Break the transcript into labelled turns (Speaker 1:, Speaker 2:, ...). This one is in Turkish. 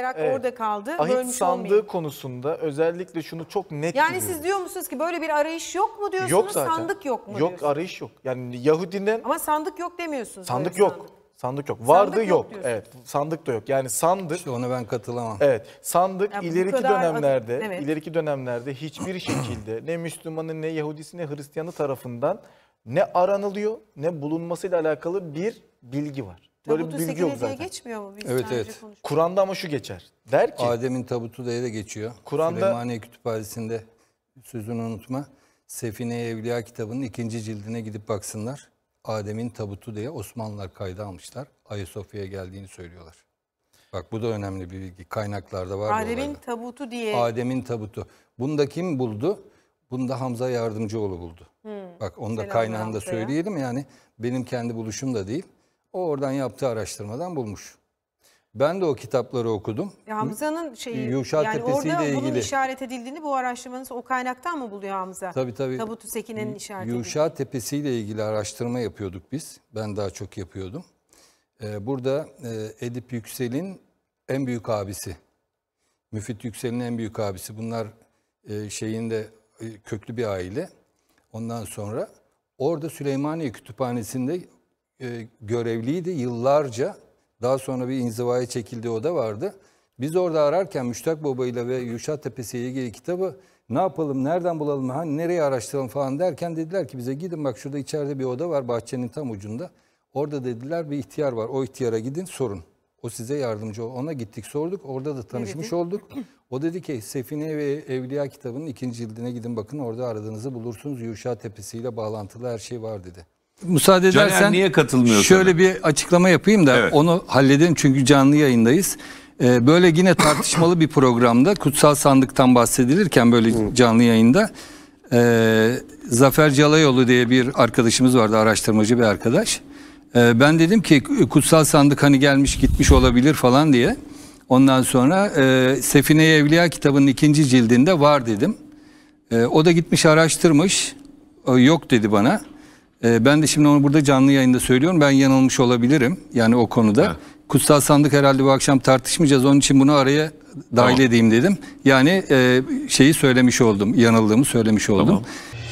Speaker 1: evet. orada kaldı. Ahit sandığı olmayayım. konusunda özellikle şunu çok net Yani biliyorum. siz diyor musunuz ki böyle bir arayış yok mu diyorsunuz? Yok zaten. Sandık yok mu Yok diyorsunuz? arayış yok. Yani Yahudinin... Ama sandık yok demiyorsunuz. Sandık yok. Sandık. Sandık yok. Vardı sandık yok. yok evet. Sandık da yok. Yani sandık İşte ona ben katılamam. Evet. Sandık ya ileriki dönemlerde, evet. ileriki dönemlerde hiçbir şekilde ne Müslümanın ne Yahudisi ne Hristiyanı tarafından ne aranılıyor ne bulunmasıyla alakalı bir bilgi var. Böyle bir bilgi yok zaten. geçmiyor mu? Biz evet evet. Kur'an'da ama şu geçer.
Speaker 2: Der ki. Adem'in tabutu diye de geçiyor. Kur'an'da. Süleymaniye Kütüphanesi'nde sözünü unutma. Sefine Evliya kitabının ikinci cildine gidip baksınlar. Adem'in tabutu diye Osmanlılar kayda almışlar. Ayasofya'ya geldiğini söylüyorlar. Bak bu da önemli bir bilgi. Kaynaklarda var. Adem'in
Speaker 1: tabutu diye.
Speaker 2: Adem'in tabutu. Bunu da kim buldu? Bunu da Hamza Yardımcıoğlu buldu.
Speaker 1: Hmm. Bak onu da Selam kaynağını Hamza'ya. söyleyelim.
Speaker 2: Yani benim kendi buluşum da değil. O oradan yaptığı araştırmadan bulmuş. Ben de o kitapları okudum.
Speaker 1: E, Hamza'nın şeyi Yuşa yani Tepesi orada ilgili. bunun işaret edildiğini bu araştırmanız o kaynaktan mı buluyor Hamza? Tabii tabii. Tabutu Sekine'nin işaret
Speaker 2: Yuşa Tepesi ile ilgili araştırma yapıyorduk biz. Ben daha çok yapıyordum. E, burada e, Edip Yüksel'in en büyük abisi. Müfit Yüksel'in en büyük abisi. Bunlar şeyinde köklü bir aile. Ondan sonra orada Süleymaniye Kütüphanesi'nde e, görevliydi yıllarca. Daha sonra bir inzivaya çekildi o da vardı. Biz orada ararken Müştak Baba ile ve Yuşa Tepesi'ye ilgili kitabı ne yapalım, nereden bulalım, ha, nereye araştıralım falan derken dediler ki bize gidin bak şurada içeride bir oda var bahçenin tam ucunda. Orada dediler bir ihtiyar var. O ihtiyara gidin sorun. O size yardımcı ol. Ona gittik sorduk. Orada da tanışmış dedi? olduk. O dedi ki Sefine ve Evliya kitabının ikinci cildine gidin bakın orada aradığınızı bulursunuz. Yuşa Tepesi ile bağlantılı her şey var dedi müsaade Caner edersen niye katılmıyorsun? Şöyle sana? bir açıklama yapayım da evet. onu halledelim çünkü canlı yayındayız. Ee, böyle yine tartışmalı bir programda kutsal sandıktan bahsedilirken böyle canlı yayında e, Zafer Calayoğlu diye bir arkadaşımız vardı araştırmacı bir arkadaş. E, ben dedim ki kutsal sandık hani gelmiş gitmiş olabilir falan diye. Ondan sonra e, ee, Sefine Evliya kitabının ikinci cildinde var dedim. E, o da gitmiş araştırmış. E, yok dedi bana. Ee, ben de şimdi onu burada canlı yayında söylüyorum. Ben yanılmış olabilirim yani o konuda. Ha. Kutsal sandık herhalde bu akşam tartışmayacağız. Onun için bunu araya dahil tamam. edeyim dedim. Yani e, şeyi söylemiş oldum, yanıldığımı söylemiş oldum. Tamam.